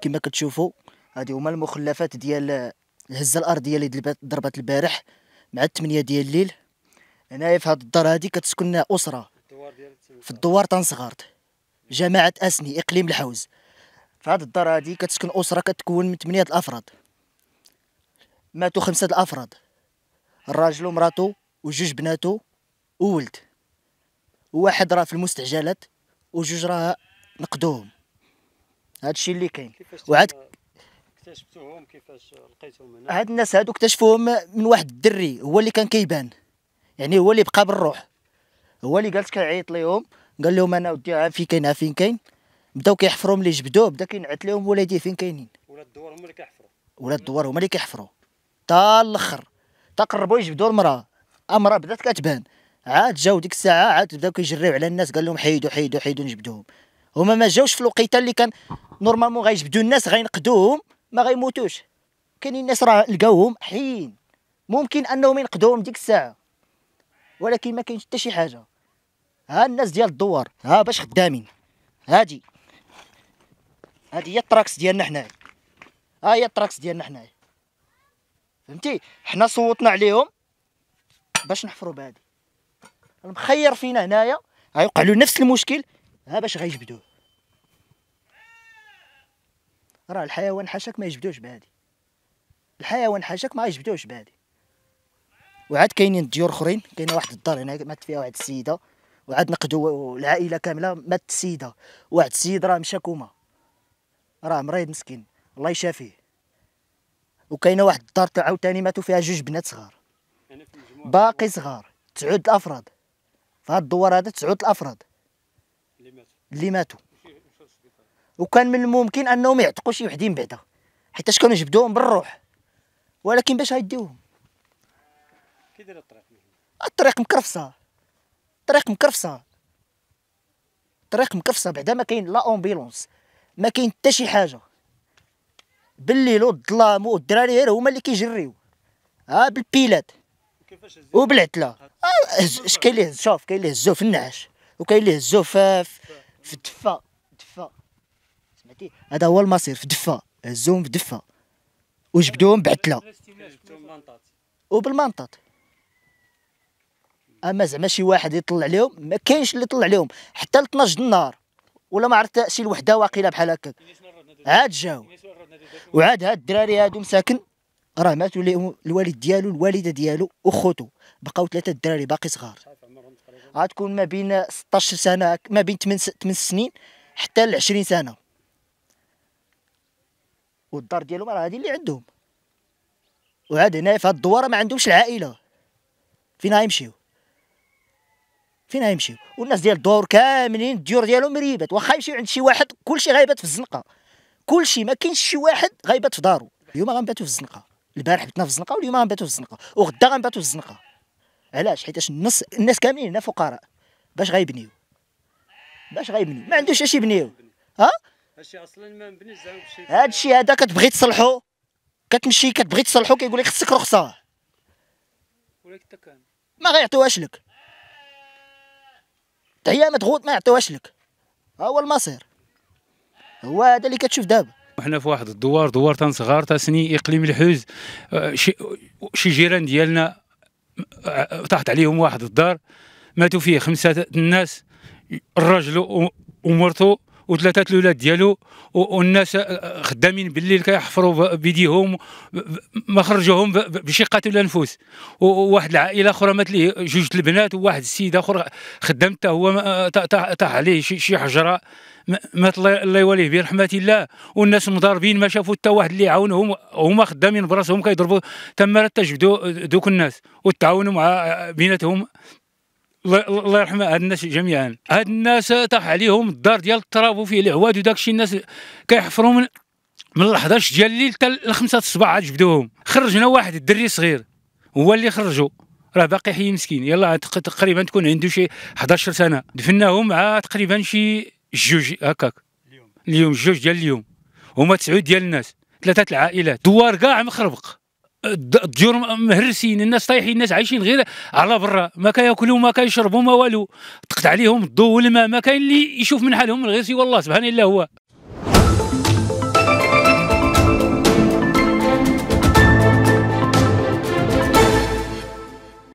كما كتشوفوا هادي هما المخلفات ديال الهزه الارضيه اللي ضربت البارح مع 8 ديال الليل هنايا في هاد الدار هادي كتسكن اسره في الدوار تنصغارد جماعه اسني اقليم الحوز في هاد الدار هادي كتسكن اسره كتكون من 8 الافراد ماتوا خمسه الافراد الراجل ومراتو وجوج بناتو وولد واحد راه في المستعجلات وجوج راه نقدوهم هادشي اللي كاين وعاد اكتشفتوهم كيفاش لقيتوهم هنا هاد الناس هادو اكتشفوهم من واحد الدري هو اللي كان كيبان يعني هو اللي بقى بالروح هو اللي قالت كيعيط ليهم قال لهم انا ودي ها فين كاين ها فين كاين بداو كيحفروا ملي جبدوه بدا كينعت لهم ولادي فين كاينين ولاد الدوار هما اللي كيحفروا ولاد الدوار هما اللي كيحفروا تا الاخر تا قربوا يجبدوا المراه المراه بدات كتبان عاد جاو ديك الساعه عاد بداو كيجريو على الناس قال لهم حيدوا حيدوا حيدوا نجبدوهم هما ما جاوش في الوقيته اللي كان نورمالمون غيجبدوا الناس غينقدوهم ما غيموتوش كاينين الناس راه لقاوهم حيين ممكن انهم ينقدوهم ديك الساعه ولكن ما كاينش حتى شي حاجه ها الناس ديال الدوار ها باش خدامين هادي هادي هي التراكس ديالنا حنايا ها هي التراكس ديالنا حنايا فهمتي حنا صوتنا عليهم باش نحفروا بهادي المخير فينا هنايا غيوقع له نفس المشكل ها باش غيجبدوه راه الحيوان حاشاك ما يجبدوش بهادي الحيوان حاشاك ما يجبدوش بهادي وعاد كاينين ديور اخرين كاينه واحد الدار هنا مات فيها واحد السيده وعاد نقدوا العائله كامله مات السيده واحد السيد راه مشى كوما راه مريض مسكين الله يشافيه وكاينه واحد الدار عاوتاني ماتوا فيها جوج بنات صغار باقي صغار تسعود الافراد في هاد الدوار هذا تسعود الافراد اللي ماتوا وكان من الممكن انهم يعتقوا شي وحدين بعدا حيتاش كانوا جبدوهم بالروح ولكن باش غيديوهم كي داير الطريق الطريق مكرفصه الطريق مكرفصه الطريق مكرفصه بعدا ما كاين لا امبيلونس ما كاين حتى شي حاجه بالليل والظلام والدراري غير هما اللي كيجريو ها بالبيلات وبالعتله آه، اش كاين ليه شوف كاين ليه هزوه في النعش وكاين ليه الزفاف في الدفه دفه سمعتي هذا هو المصير في دفه هزوهم في دفه وجبدوهم بعتله وبالمنطط اما زعما شي واحد يطلع لهم ما كاينش اللي يطلع لهم حتى ل 12 النهار ولا ما عرفت شي وحده واقيله بحال هكاك عاد جاو وعاد هاد الدراري هادو مساكن راه ماتوا الوالد ديالو الوالده ديالو وخوتو بقاو ثلاثه الدراري باقي صغار غتكون ما بين 16 سنه ما بين 8 8 سنين حتى ل 20 سنه والدار ديالهم راه هذه اللي عندهم وعاد هنا في هاد الدواره ما عندهمش العائله فين غيمشيو فين غيمشيو والناس ديال الدور كاملين الديور ديالهم ريبات واخا يمشيو عند شي واحد كلشي غيبات في الزنقه كلشي ما كاينش شي واحد غيبات في دارو اليوم غنباتو في الزنقه البارح بتنا في الزنقه واليوم غنباتو في الزنقه وغدا غنباتو في الزنقه علاش حيتاش النص الناس كاملين هنا فقراء باش غيبنيو باش غيبنيو ما عندوش اش يبنيو ها هادشي اصلا ما مبنيش زعما بشي هادشي هذا كتبغي تصلحو كتمشي كتبغي تصلحو كيقول لك خصك رخصه ما غيعطيوهاش لك هي ما تغوط ما يعطيوهاش لك ها هو المصير هو هذا اللي كتشوف دابا وحنا في واحد الدوار دوار تنصغار تسني اقليم الحوز آه، شي جيران ديالنا طاحت عليهم واحد الدار ماتوا فيه خمسة الناس الرجل ومرته وثلاثه الاولاد ديالو والناس آه، خدامين بالليل كيحفروا بيديهم ما خرجوهم بشقة الانفس وواحد العائله اخرى مات ليه جوج البنات وواحد السيد اخر خدام حتى هو آه، طاح عليه شي حجره مات الله يواليه برحمه الله والناس مضاربين ما شافوا حتى واحد اللي يعاونهم هما خدامين براسهم كيضربوا تما تجبدوا دوك الناس وتعاونوا مع بيناتهم الله يرحم هاد الناس جميعا هاد الناس طاح عليهم الدار ديال التراب وفيه العواد وداك الشيء الناس كيحفروا من من ال 11 ديال الليل حتى ل 5 الصباح عاد جبدوهم خرجنا واحد الدري صغير هو اللي خرجو راه باقي حي مسكين يلا تقريبا تكون عنده شي 11 سنه دفناهم مع تقريبا شي جوج هكاك اليوم اليوم جوج ديال اليوم هما تسعود ديال الناس ثلاثه العائلات دوار كاع مخربق الديور مهرسين الناس طايحين الناس عايشين غير على برا ما كياكلوا ما كيشربوا ما والو تقطع عليهم الضو والماء ما كاين اللي يشوف من حالهم غير سوى الله سبحانه الا هو